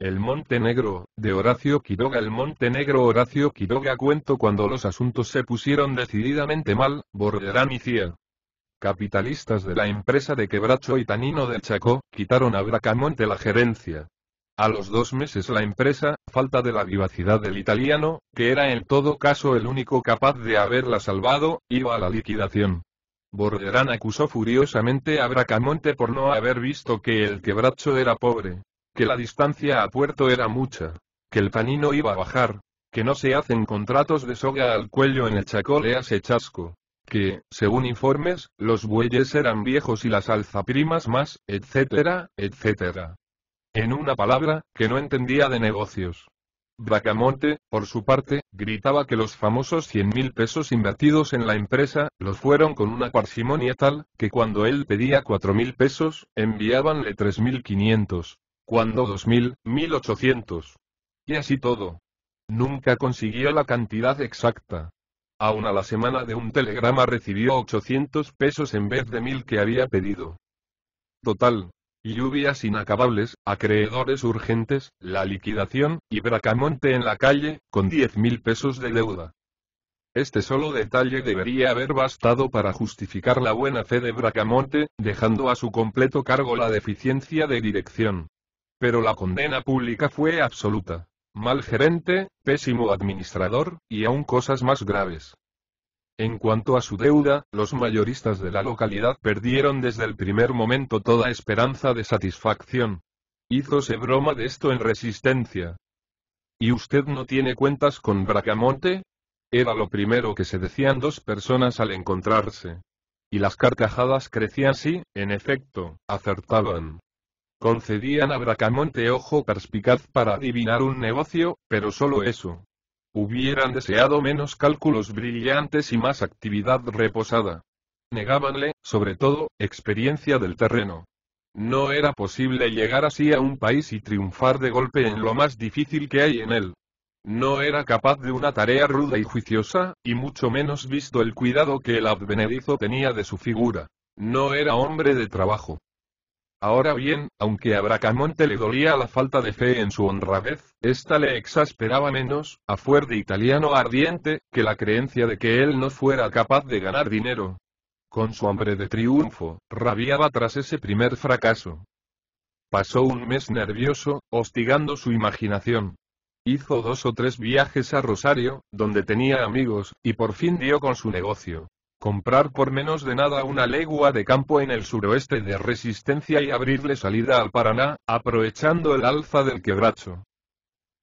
El Montenegro, de Horacio Quiroga El Montenegro Horacio Quiroga Cuento cuando los asuntos se pusieron decididamente mal, Borderán y Cía. Capitalistas de la empresa de Quebracho y Tanino del Chaco, quitaron a Bracamonte la gerencia. A los dos meses la empresa, falta de la vivacidad del italiano, que era en todo caso el único capaz de haberla salvado, iba a la liquidación. Borderán acusó furiosamente a Bracamonte por no haber visto que el quebracho era pobre que la distancia a puerto era mucha, que el panino iba a bajar, que no se hacen contratos de soga al cuello en el chacol hace chasco, que, según informes, los bueyes eran viejos y las alzaprimas más, etcétera, etcétera. En una palabra, que no entendía de negocios. Bracamonte, por su parte, gritaba que los famosos 100 mil pesos invertidos en la empresa, los fueron con una parsimonia tal, que cuando él pedía cuatro mil pesos, enviábanle 3.500, cuando 2000, 1800. Y así todo. Nunca consiguió la cantidad exacta. Aún a la semana de un telegrama recibió 800 pesos en vez de 1.000 que había pedido. Total. Lluvias inacabables, acreedores urgentes, la liquidación, y Bracamonte en la calle, con 10.000 pesos de deuda. Este solo detalle debería haber bastado para justificar la buena fe de Bracamonte, dejando a su completo cargo la deficiencia de dirección. Pero la condena pública fue absoluta. Mal gerente, pésimo administrador, y aún cosas más graves. En cuanto a su deuda, los mayoristas de la localidad perdieron desde el primer momento toda esperanza de satisfacción. Hízose broma de esto en resistencia. ¿Y usted no tiene cuentas con Bracamonte? Era lo primero que se decían dos personas al encontrarse. Y las carcajadas crecían si, en efecto, acertaban concedían a Bracamonte ojo perspicaz para adivinar un negocio, pero solo eso. Hubieran deseado menos cálculos brillantes y más actividad reposada. Negábanle, sobre todo, experiencia del terreno. No era posible llegar así a un país y triunfar de golpe en lo más difícil que hay en él. No era capaz de una tarea ruda y juiciosa, y mucho menos visto el cuidado que el advenedizo tenía de su figura. No era hombre de trabajo. Ahora bien, aunque a Bracamonte le dolía la falta de fe en su honradez, ésta le exasperaba menos, a fuer italiano ardiente, que la creencia de que él no fuera capaz de ganar dinero. Con su hambre de triunfo, rabiaba tras ese primer fracaso. Pasó un mes nervioso, hostigando su imaginación. Hizo dos o tres viajes a Rosario, donde tenía amigos, y por fin dio con su negocio comprar por menos de nada una legua de campo en el suroeste de Resistencia y abrirle salida al Paraná, aprovechando el alza del quebracho.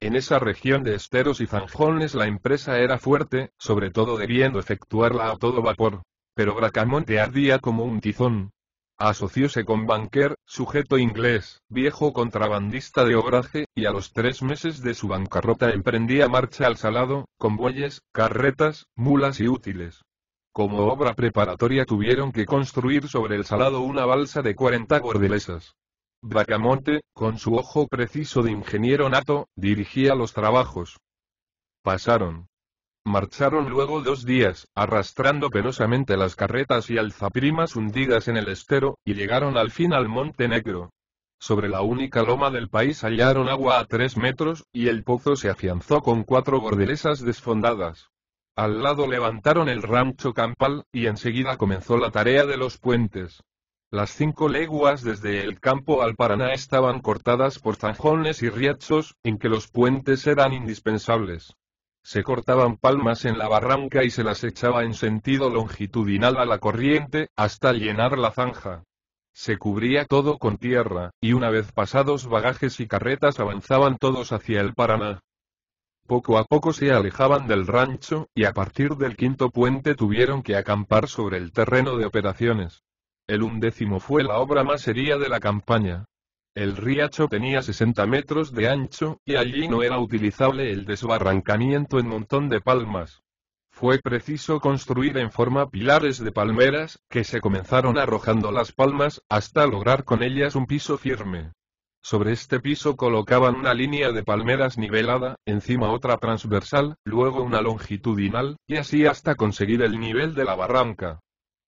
En esa región de esteros y zanjones la empresa era fuerte, sobre todo debiendo efectuarla a todo vapor. Pero Bracamonte ardía como un tizón. Asocióse con Banker, sujeto inglés, viejo contrabandista de obraje, y a los tres meses de su bancarrota emprendía marcha al salado, con bueyes, carretas, mulas y útiles. Como obra preparatoria tuvieron que construir sobre el salado una balsa de 40 bordelesas. Bracamonte, con su ojo preciso de ingeniero nato, dirigía los trabajos. Pasaron. Marcharon luego dos días, arrastrando penosamente las carretas y alzaprimas hundidas en el estero, y llegaron al fin al Monte Negro. Sobre la única loma del país hallaron agua a tres metros, y el pozo se afianzó con cuatro bordelesas desfondadas. Al lado levantaron el rancho campal, y enseguida comenzó la tarea de los puentes. Las cinco leguas desde el campo al Paraná estaban cortadas por zanjones y riachos, en que los puentes eran indispensables. Se cortaban palmas en la barranca y se las echaba en sentido longitudinal a la corriente, hasta llenar la zanja. Se cubría todo con tierra, y una vez pasados bagajes y carretas avanzaban todos hacia el Paraná. Poco a poco se alejaban del rancho, y a partir del quinto puente tuvieron que acampar sobre el terreno de operaciones. El undécimo fue la obra más seria de la campaña. El riacho tenía 60 metros de ancho, y allí no era utilizable el desbarrancamiento en montón de palmas. Fue preciso construir en forma pilares de palmeras, que se comenzaron arrojando las palmas, hasta lograr con ellas un piso firme. Sobre este piso colocaban una línea de palmeras nivelada, encima otra transversal, luego una longitudinal, y así hasta conseguir el nivel de la barranca.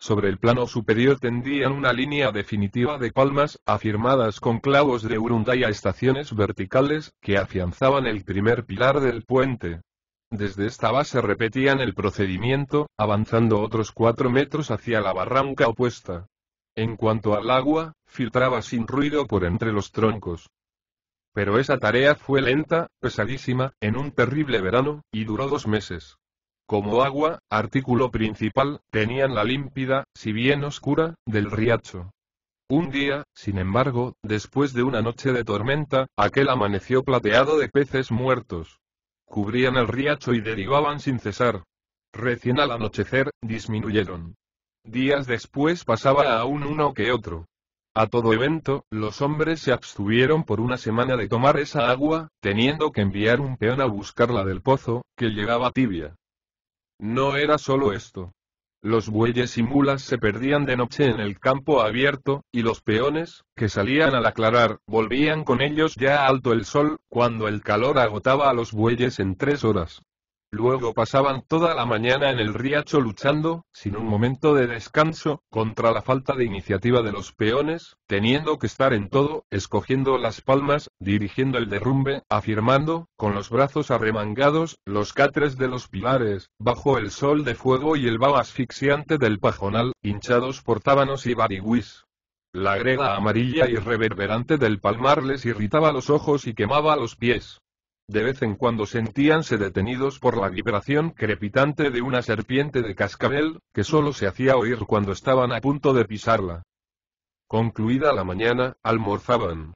Sobre el plano superior tendían una línea definitiva de palmas, afirmadas con clavos de y a estaciones verticales, que afianzaban el primer pilar del puente. Desde esta base repetían el procedimiento, avanzando otros cuatro metros hacia la barranca opuesta. En cuanto al agua, filtraba sin ruido por entre los troncos. Pero esa tarea fue lenta, pesadísima, en un terrible verano, y duró dos meses. Como agua, artículo principal, tenían la límpida, si bien oscura, del riacho. Un día, sin embargo, después de una noche de tormenta, aquel amaneció plateado de peces muertos. Cubrían el riacho y derivaban sin cesar. Recién al anochecer, disminuyeron. Días después pasaba aún uno que otro. A todo evento, los hombres se abstuvieron por una semana de tomar esa agua, teniendo que enviar un peón a buscarla del pozo, que llegaba tibia. No era solo esto. Los bueyes y mulas se perdían de noche en el campo abierto, y los peones, que salían al aclarar, volvían con ellos ya alto el sol, cuando el calor agotaba a los bueyes en tres horas. Luego pasaban toda la mañana en el riacho luchando, sin un momento de descanso, contra la falta de iniciativa de los peones, teniendo que estar en todo, escogiendo las palmas, dirigiendo el derrumbe, afirmando, con los brazos arremangados, los catres de los pilares, bajo el sol de fuego y el vaho asfixiante del pajonal, hinchados por tábanos y barigüís. La grega amarilla y reverberante del palmar les irritaba los ojos y quemaba los pies. De vez en cuando sentíanse detenidos por la vibración crepitante de una serpiente de cascabel, que solo se hacía oír cuando estaban a punto de pisarla. Concluida la mañana, almorzaban.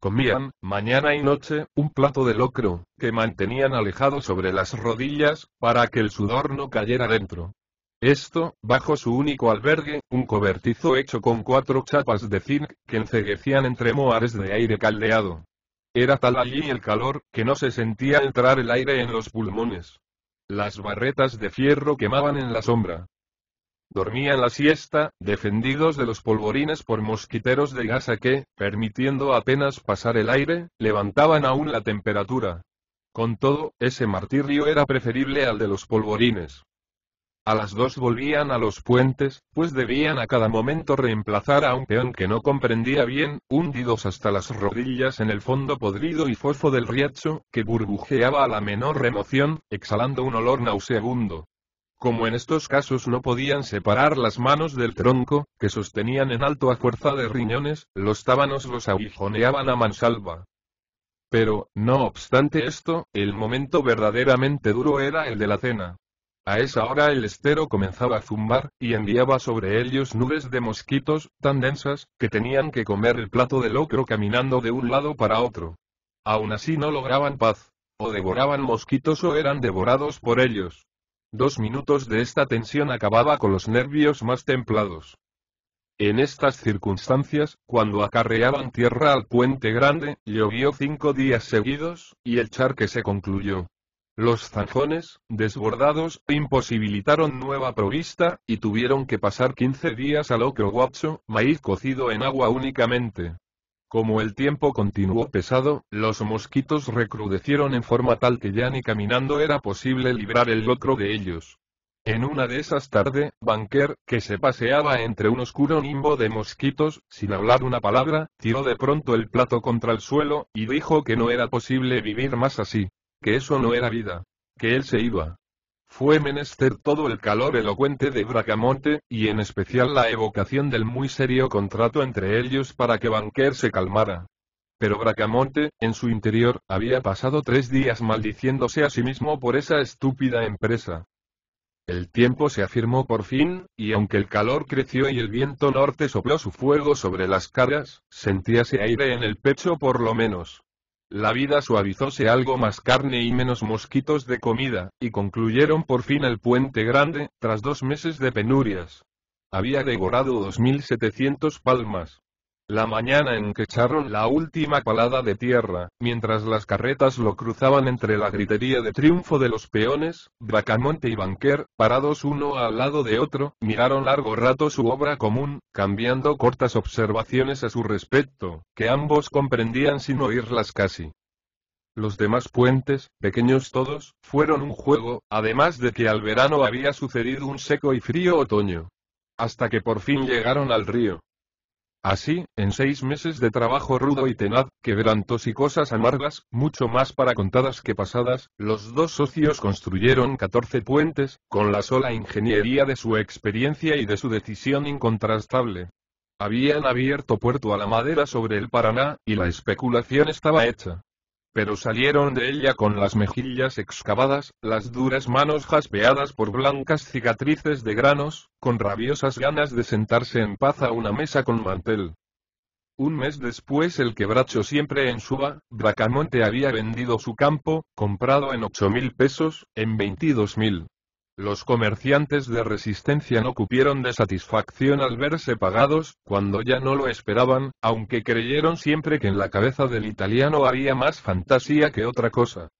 Comían, mañana y noche, un plato de locro, que mantenían alejado sobre las rodillas, para que el sudor no cayera dentro. Esto, bajo su único albergue, un cobertizo hecho con cuatro chapas de zinc, que enceguecían entre moares de aire caldeado. Era tal allí el calor, que no se sentía entrar el aire en los pulmones. Las barretas de fierro quemaban en la sombra. Dormían la siesta, defendidos de los polvorines por mosquiteros de gasa que, permitiendo apenas pasar el aire, levantaban aún la temperatura. Con todo, ese martirio era preferible al de los polvorines. A las dos volvían a los puentes, pues debían a cada momento reemplazar a un peón que no comprendía bien, hundidos hasta las rodillas en el fondo podrido y fosfo del riacho, que burbujeaba a la menor remoción, exhalando un olor nauseabundo. Como en estos casos no podían separar las manos del tronco, que sostenían en alto a fuerza de riñones, los tábanos los aguijoneaban a mansalva. Pero, no obstante esto, el momento verdaderamente duro era el de la cena. A esa hora el estero comenzaba a zumbar, y enviaba sobre ellos nubes de mosquitos, tan densas, que tenían que comer el plato de locro caminando de un lado para otro. Aún así no lograban paz. O devoraban mosquitos o eran devorados por ellos. Dos minutos de esta tensión acababa con los nervios más templados. En estas circunstancias, cuando acarreaban tierra al puente grande, llovió cinco días seguidos, y el charque se concluyó. Los zanjones, desbordados, imposibilitaron nueva provista, y tuvieron que pasar 15 días al ocro guacho, maíz cocido en agua únicamente. Como el tiempo continuó pesado, los mosquitos recrudecieron en forma tal que ya ni caminando era posible librar el locro de ellos. En una de esas tarde, Banker, que se paseaba entre un oscuro nimbo de mosquitos, sin hablar una palabra, tiró de pronto el plato contra el suelo, y dijo que no era posible vivir más así que eso no era vida, que él se iba. Fue menester todo el calor elocuente de Bracamonte, y en especial la evocación del muy serio contrato entre ellos para que Banquer se calmara. Pero Bracamonte, en su interior, había pasado tres días maldiciéndose a sí mismo por esa estúpida empresa. El tiempo se afirmó por fin, y aunque el calor creció y el viento norte sopló su fuego sobre las caras, sentíase aire en el pecho por lo menos. La vida suavizóse algo más carne y menos mosquitos de comida, y concluyeron por fin el puente grande, tras dos meses de penurias. Había devorado 2.700 palmas. La mañana en que echaron la última palada de tierra, mientras las carretas lo cruzaban entre la gritería de triunfo de los peones, Bracamonte y Banquer, parados uno al lado de otro, miraron largo rato su obra común, cambiando cortas observaciones a su respecto, que ambos comprendían sin oírlas casi. Los demás puentes, pequeños todos, fueron un juego, además de que al verano había sucedido un seco y frío otoño. Hasta que por fin llegaron al río. Así, en seis meses de trabajo rudo y tenaz, quebrantos y cosas amargas, mucho más para contadas que pasadas, los dos socios construyeron 14 puentes, con la sola ingeniería de su experiencia y de su decisión incontrastable. Habían abierto puerto a la madera sobre el Paraná, y la especulación estaba hecha pero salieron de ella con las mejillas excavadas, las duras manos jaspeadas por blancas cicatrices de granos, con rabiosas ganas de sentarse en paz a una mesa con mantel. Un mes después el quebracho siempre en Suba, Bracamonte había vendido su campo, comprado en ocho mil pesos, en veintidós mil. Los comerciantes de resistencia no cupieron de satisfacción al verse pagados, cuando ya no lo esperaban, aunque creyeron siempre que en la cabeza del italiano había más fantasía que otra cosa.